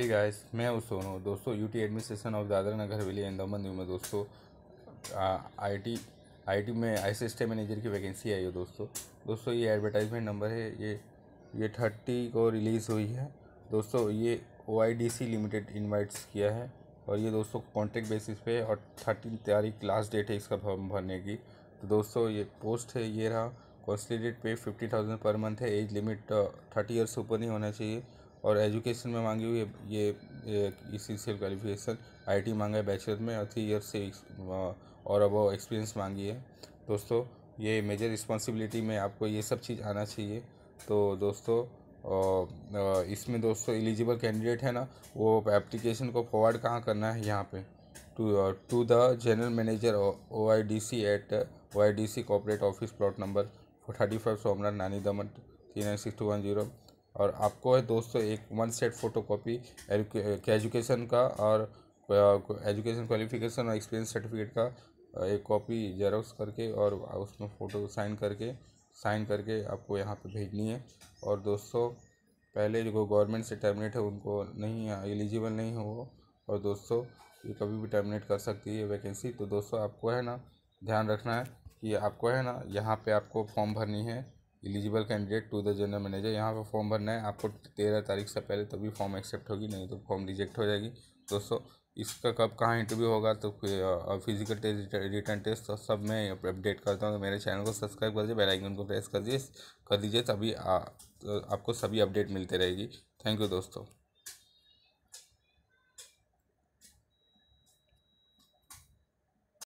hey guys मैं हूँ सोनू दोस्तों UT administration of Dadra Nagar Haveli and Daman में दोस्तों आईटी आईटी में असिस्टेंट मैनेजर की वैकेंसी आई है दोस्तों दोस्तों ये एडवर्टाइजमेंट नंबर है ये ये थर्टी को रिलीज़ हुई है दोस्तों ये ओ लिमिटेड इन्वाइट्स किया है और ये दोस्तों कॉन्ट्रैक्ट बेसिस पे और थर्टीन तारीख लास्ट डेट है इसका फॉर्म भरने की तो दोस्तों ये पोस्ट है ये रहा date pay fifty thousand per month है एज लिमिट थर्टी ईयर्स ऊपर नहीं होना चाहिए और एजुकेशन में मांगी हुई है ये, इसी से क्वालिफिकेशन आईटी मांगा है बैचलर में और थ्री ईयर से और अब एक्सपीरियंस मांगी है दोस्तों ये मेजर रिस्पॉन्सिबिलिटी में आपको ये सब चीज़ आना चाहिए तो दोस्तों इसमें दोस्तों एलिजिबल कैंडिडेट है ना वो एप्लीकेशन को फॉरवर्ड कहाँ करना है यहाँ पे to to the general manager O I D C at O I D C corporate office plot number thirty five Somnath Nani Daman three nine six two one zero और आपको है दोस्तों एक one set photo copy education का और education qualification और experience certificate का एक कॉपी जेरोक्स करके और उसमें फ़ोटो साइन करके साइन करके आपको यहाँ पे भेजनी है और दोस्तों पहले जो गवर्नमेंट से टर्मिनेट है उनको नहीं एलिजिबल नहीं हो और दोस्तों ये कभी भी टर्मिनेट कर सकती है वैकेंसी तो दोस्तों आपको है ना ध्यान रखना है कि आपको है ना यहाँ पे आपको फॉर्म भरनी है eligible candidate to the general manager यहाँ पर फॉर्म भरना है आपको तेरह तारीख से पहले तभी फॉर्म एक्सेप्ट होगी नहीं तो फॉर्म रिजेक्ट हो जाएगी दोस्तों इसका कब कहाँ इंटरव्यू होगा तो फिजिकल टेस्ट रिटर्न टेस्ट तो सब मैं अपडेट करता हूँ तो मेरे चैनल को सब्सक्राइब कर दीजिए बेल आइकन को प्रेस कर दीजिए कर दीजिए तभी आ, तो आपको सभी अपडेट मिलते रहेगी थैंक यू दोस्तों